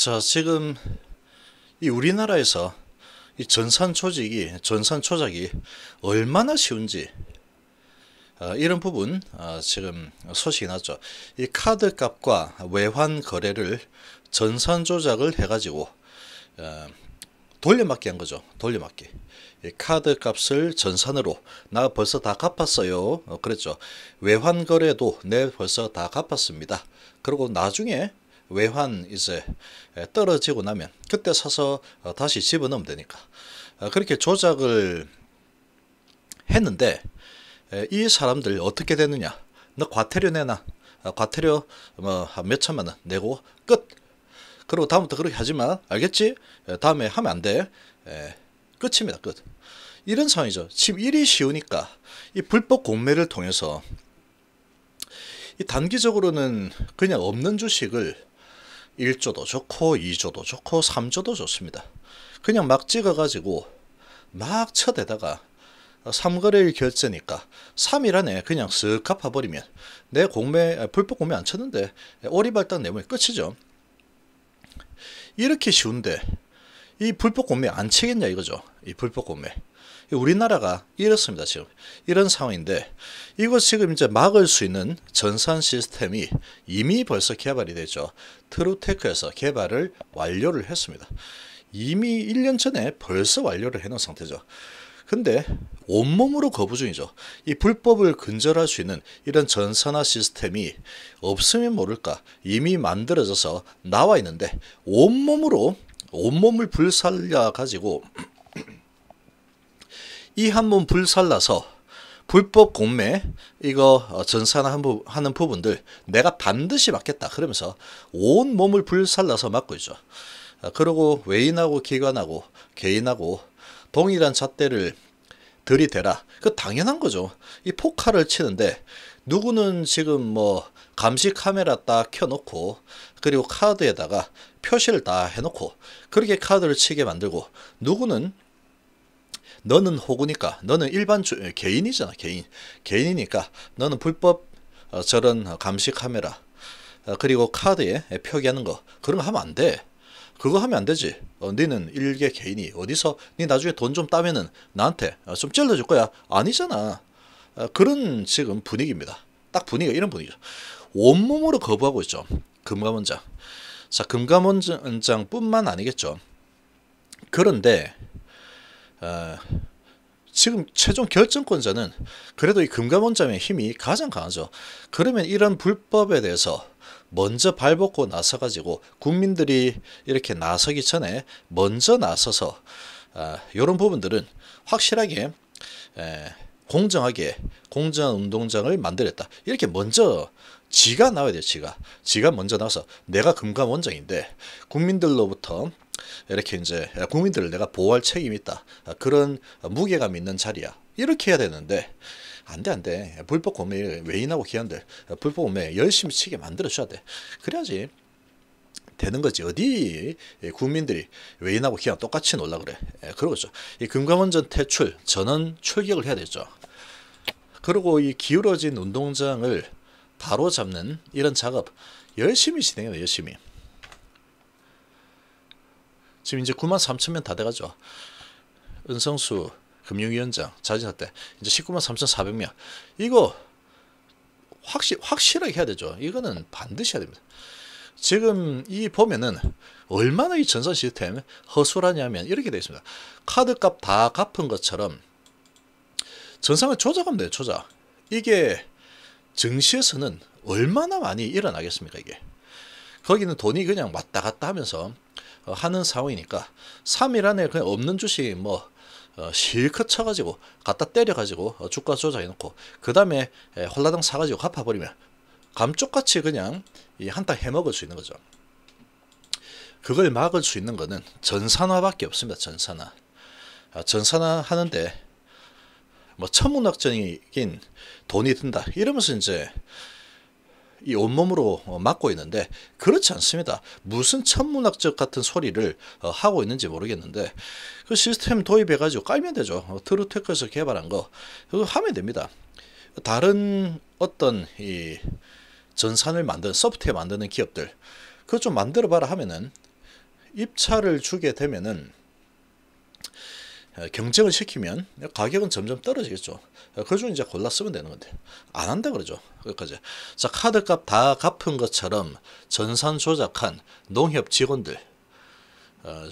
자, 지금 이 우리나라에서 이 전산 조직이 전산 조작이 얼마나 쉬운지 어, 이런 부분 어, 지금 소식이 났죠. 이 카드 값과 외환 거래를 전산 조작을 해가지고 어, 돌려막기 한 거죠. 돌려막기. 카드 값을 전산으로 나 벌써 다 갚았어요. 어, 그랬죠. 외환 거래도 내 네, 벌써 다 갚았습니다. 그리고 나중에 외환 이제 떨어지고 나면 그때 사서 어, 다시 집어넣으면 되니까 어, 그렇게 조작을 했는데 이 사람들 어떻게 되느냐 너 과태료 내나 어, 과태료 뭐 몇 천만 원 내고 끝 그리고 다음부터 그렇게 하지마 알겠지 다음에 하면 안 돼 끝입니다 끝 이런 상황이죠 지금 일이 쉬우니까 이 불법 공매를 통해서 이 단기적으로는 그냥 없는 주식을 1조도 좋고 2조도 좋고 3조도 좋습니다. 그냥 막 찍어가지고 막 쳐대다가 3거래일 결제니까 3일 안에 그냥 쓱 갚아버리면 내 공매 아, 불법 공매 안 쳤는데 오리발딱 내면 끝이죠. 이렇게 쉬운데 이 불법 공매 안 치겠냐 이거죠. 이 불법 공매. 우리나라가 이렇습니다. 지금 이런 상황인데 이곳 지금 이제 막을 수 있는 전산 시스템이 이미 벌써 개발이 되죠. 트루테크에서 개발을 완료를 했습니다. 이미 1년 전에 벌써 완료를 해놓은 상태죠. 근데 온몸으로 거부 중이죠. 이 불법을 근절할 수 있는 이런 전산화 시스템이 없으면 모를까 이미 만들어져서 나와 있는데 온몸으로 온몸을 불살려 가지고 이 한문 불살라서 불법 공매 이거 어, 전사나 하는 부분들 내가 반드시 막겠다 그러면서 온 몸을 불살라서 막고 있죠. 어, 그러고 외인하고 기관하고 개인하고 동일한 잣대를 들이대라. 그 당연한 거죠. 이 포카를 치는데 누구는 지금 뭐 감시 카메라 딱 켜놓고 그리고 카드에다가 표시를 다 해놓고 그렇게 카드를 치게 만들고 누구는 너는 호구니까 너는 일반 주, 예, 개인이잖아 개인 개인이니까 너는 불법 어, 저런 감시 카메라 어, 그리고 카드에 표기하는 거 그런 거 하면 안돼 그거 하면 안 되지 어, 니는 일개 개인이 어디서 니 나중에 돈 좀 따면은 나한테 어, 좀 찔러줄 거야 아니잖아 어, 그런 지금 분위기입니다 딱 분위기가 이런 분위기죠 온몸으로 거부하고 있죠 금감원장 자 금감원장뿐만 아니겠죠 그런데 어, 지금 최종 결정권자는 그래도 이 금감원장의 힘이 가장 강하죠. 그러면 이런 불법에 대해서 먼저 발벗고 나서가지고 국민들이 이렇게 나서기 전에 먼저 나서서 어, 아, 이런 부분들은 확실하게 에, 공정하게 공정한 운동장을 만들었다. 이렇게 먼저 지가 나와야 돼요. 지가. 지가 먼저 나와서 내가 금감원장인데 국민들로부터 이렇게 이제 국민들을 내가 보호할 책임이 있다. 아, 그런 무게감 있는 자리야. 이렇게 해야 되는데 안돼 안돼 불법 구매 외인하고 기한들 불법 구매 열심히 치게 만들어 줘야 돼. 그래야지 되는 거지 어디 국민들이 외인하고 기왕 똑같이 놀라 그래 예, 그러고죠 이 금감원전 퇴출 전원 출격을 해야 되죠 그리고 이 기울어진 운동장을 바로 잡는 이런 작업 열심히 진행해요 열심히 지금 이제 9만 3천 명 다 돼가죠. 은성수 금융위원장 자진할 때 이제 19만 3,400명. 이거 확실 확실하게 해야 되죠. 이거는 반드시 해야 됩니다. 지금 이 보면은 얼마나 이 전선 시스템 허술하냐면 이렇게 되어 있습니다. 카드값 다 갚은 것처럼 전상을 조작하면 돼요. 조작. 이게 증시에서는 얼마나 많이 일어나겠습니까 이게. 거기는 돈이 그냥 왔다 갔다 하면서 어, 하는 상황이니까 3일 안에 그냥 없는 주식 뭐 어, 실컷 쳐가지고 갖다 때려가지고 어, 주가 조작해놓고 그 다음에 홀라당 사가지고 갚아버리면 감쪽같이 그냥 이 한탕 해먹을 수 있는 거죠. 그걸 막을 수 있는 거는 전산화밖에 없습니다. 전산화. 아, 전산화 하는데 뭐 천문학적인 돈이 든다 이러면서 이제 이 온몸으로 어, 막고 있는데 그렇지 않습니다. 무슨 천문학적 같은 소리를 어, 하고 있는지 모르겠는데 그 시스템 도입해가지고 깔면 되죠. 어, 트루테크에서 개발한 거 그거 하면 됩니다. 다른 어떤 이 전산을 만든 소프트웨어 만드는 기업들 그거 좀 만들어봐라 하면은 입찰을 주게 되면은 어, 경쟁을 시키면 가격은 점점 떨어지겠죠. 어, 그중 이제 골라 쓰면 되는 건데 안 한다 그러죠. 그까지. 자 카드값 다 갚은 것처럼 전산 조작한 농협 직원들 어,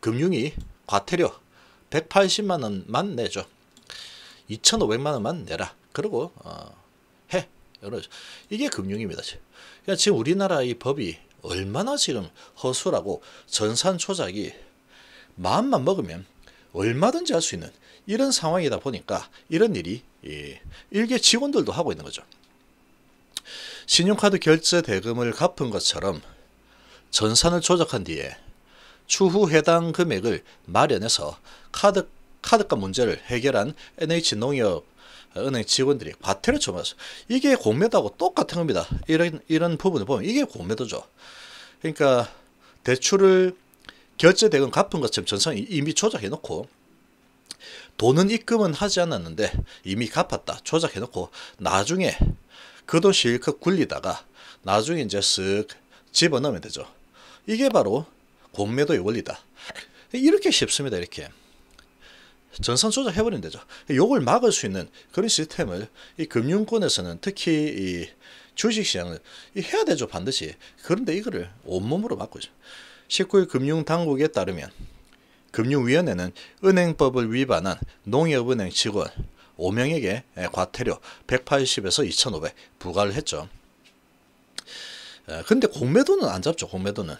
금융이 과태료 180만 원만 내죠. 2,500만 원만 내라. 그리고 어, 해. 이게 금융입니다. 그러니까 지금 우리나라 이 법이 얼마나 지금 허술하고 전산 조작이 마음만 먹으면 얼마든지 할 수 있는 이런 상황이다 보니까 이런 일이 예, 일개 직원들도 하고 있는 거죠. 신용카드 결제 대금을 갚은 것처럼 전산을 조작한 뒤에 추후 해당 금액을 마련해서 카드 카드값 문제를 해결한 NH농협 은행 직원들이 과태료 처분했어 이게 공매도하고 똑같은 겁니다. 이런 이런 부분을 보면 이게 공매도죠. 그러니까 대출을 결제대금 갚은 것처럼 전성이 이미 조작해놓고 돈은 입금은 하지 않았는데 이미 갚았다 조작해놓고 나중에 그 돈 실컷 굴리다가 나중에 이제 쓱 집어넣으면 되죠. 이게 바로 공매도의 원리다. 이렇게 쉽습니다. 이렇게. 전선 조작해버리면 되죠. 욕을 막을 수 있는 그런 시스템을 이 금융권에서는 특히 이 주식시장을 해야 되죠. 반드시. 그런데 이거를 온몸으로 막고 있죠. 19일 금융당국에 따르면 금융위원회는 은행법을 위반한 농협은행 직원 5명에게 과태료 180에서 2,500 부과를 했죠. 어, 근데 공매도는 안 잡죠. 공매도는.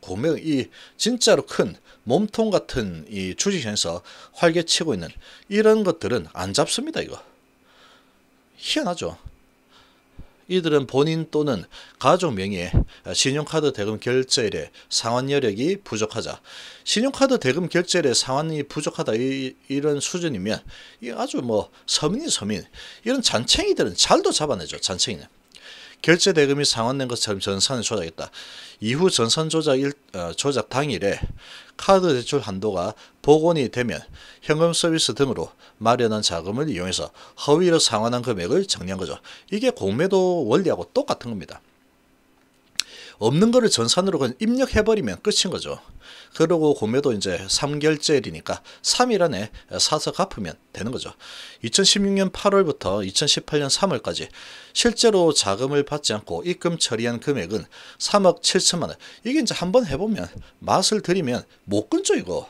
공매 이 진짜로 큰 몸통 같은 이주식에서 활개치고 있는 이런 것들은 안 잡습니다. 이거 희한하죠. 이들은 본인 또는 가족 명의의 신용카드 대금 결제일에 상환 여력이 부족하자 신용카드 대금 결제일에 상환이 부족하다 이, 런 수준이면 이 아주 뭐 서민이 서민 이런 잔챙이들은 잘도 잡아내죠 잔챙이는 결제 대금이 상환된 것처럼 전산을 조작했다. 이후 전산 조작, 일, 어, 조작 당일에 카드 대출 한도가 복원이 되면 현금 서비스 등으로 마련한 자금을 이용해서 허위로 상환한 금액을 정리한 거죠. 이게 공매도 원리하고 똑같은 겁니다. 없는 거를 전산으로 그냥 입력해버리면 끝인 거죠. 그리고 구매도 이제 3결제일이니까 3일 안에 사서 갚으면 되는 거죠. 2016년 8월부터 2018년 3월까지 실제로 자금을 받지 않고 입금 처리한 금액은 3억 7천만 원. 이게 이제 한번 해보면 맛을 들이면 못 끊죠 이거.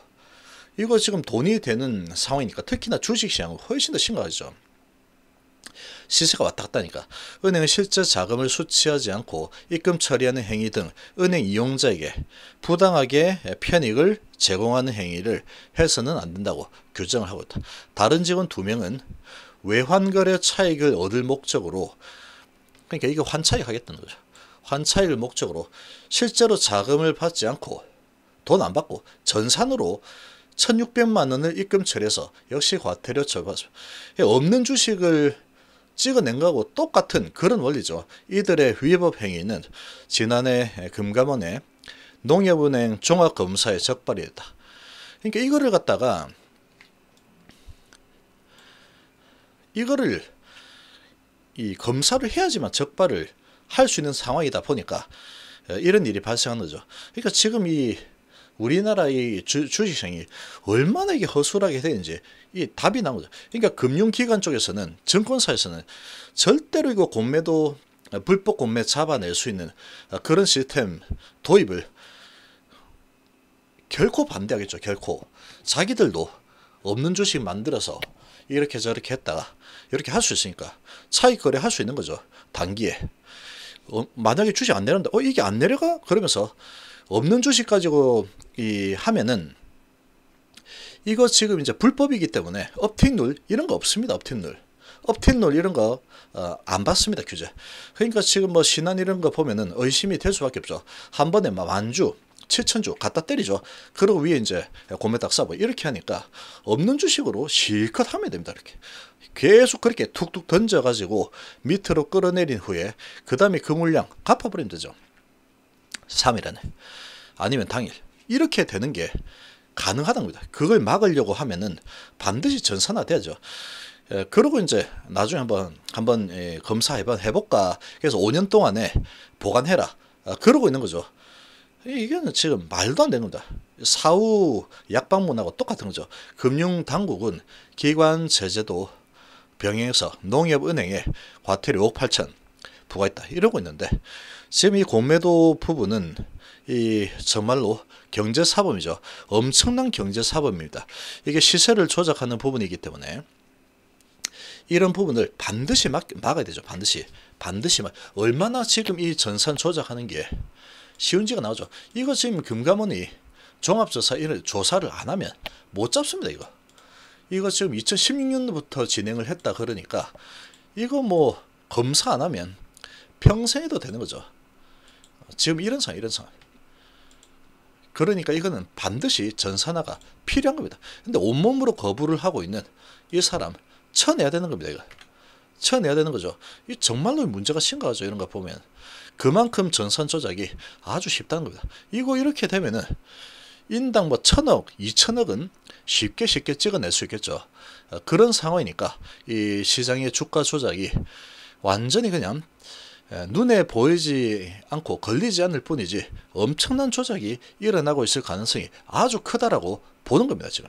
이거 지금 돈이 되는 상황이니까 특히나 주식시장은 훨씬 더 심각하죠. 시세가 왔다 갔다니까. 하 은행은 실제 자금을 수취하지 않고 입금 처리하는 행위 등 은행 이용자에게 부당하게 편익을 제공하는 행위를 해서는 안 된다고 규정을 하고 있다. 다른 직원 두명은 외환거래 차익을 얻을 목적으로 그러니까 이게 환차익 하겠다는 거죠. 환차익을 목적으로 실제로 자금을 받지 않고 돈 안 받고 전산으로 1,600만 원을 입금 처리해서 역시 과태료 처벌받습니 없는 주식을 찍어낸 거하고 똑같은 그런 원리죠. 이들의 위법 행위는 지난해 금감원에 농협은행 종합검사에 적발이었다. 그러니까 이거를 갖다가 이거를 이 검사를 해야지만 적발을 할 수 있는 상황이다 보니까 어, 이런 일이 발생한 거죠. 그러니까 지금 이 우리나라의 주, 식시장이 얼마나 이게 허술하게 되는지 이 답이 나온 거죠. 그러니까 금융기관 쪽에서는 증권사에서는 절대로 이거 공매도 불법 공매 잡아낼 수 있는 그런 시스템 도입을 결코 반대하겠죠. 결코 자기들도 없는 주식 만들어서 이렇게 저렇게 했다가 이렇게 할 수 있으니까 차익 거래 할 수 있는 거죠. 단기에 어, 만약에 주식 안 내려간다. 어 이게 안 내려가? 그러면서 없는 주식 가지고 이 하면은 이거 지금 이제 불법이기 때문에 업틱룰 이런 거 없습니다. 업틱룰. 업틱룰 이런 거안 어, 받습니다. 규제. 그러니까 지금 뭐 신한 이런 거 보면은 의심이 될 수밖에 없죠. 한 번에 만주 7천주 갖다 때리죠. 그러고 위에 이제 고메딱 싸고 이렇게 하니까 없는 주식으로 실컷 하면 됩니다. 이렇게. 계속 그렇게 툭툭 던져가지고 밑으로 끌어내린 후에 그 다음에 그 물량 갚아버리면 되죠. 3일 안에 아니면 당일 이렇게 되는 게가능하겁니다 그걸 막으려고 하면은 반드시 전산화 되죠. 예, 그러고 이제 나중에 한번 한번 예, 검사 해봐 해볼까. 그래서 5년 동안에 보관해라. 아, 그러고 있는 거죠. 이게 지금 말도 안 되는 겁니다. 사후 약방문하고 똑같은 거죠. 금융당국은 기관 제재도 병행해서 농협은행에 과태료 5, 8천 부과했다 이러고 있는데 지금 이 공매도 부분은 이 정말로 경제 사범이죠. 엄청난 경제 사범입니다. 이게 시세를 조작하는 부분이기 때문에 이런 부분을 반드시 막, 막아야 되죠. 반드시. 반드시 막 얼마나 지금 이 전산 조작하는 게 쉬운지가 나오죠. 이거 지금 금감원이 종합조사 이런 조사를 안 하면 못 잡습니다. 이거. 이거 지금 2016년부터 진행을 했다 그러니까 이거 뭐 검사 안 하면 평생에도 되는 거죠. 지금 이런 상황, 이런 상황. 그러니까 이거는 반드시 전산화가 필요한 겁니다. 근데 온몸으로 거부를 하고 있는 이 사람 쳐내야 되는 겁니다. 이거. 쳐내야 되는 거죠. 이 정말로 문제가 심각하죠. 이런 거 보면. 그만큼 전산 조작이 아주 쉽다는 겁니다. 이거 이렇게 되면은 인당 뭐 천억, 이천억은 쉽게 쉽게 찍어낼 수 있겠죠. 그런 상황이니까 이 시장의 주가 조작이 완전히 그냥 예, 눈에 보이지 않고 걸리지 않을 뿐이지 엄청난 조작이 일어나고 있을 가능성이 아주 크다라고 보는 겁니다 지금.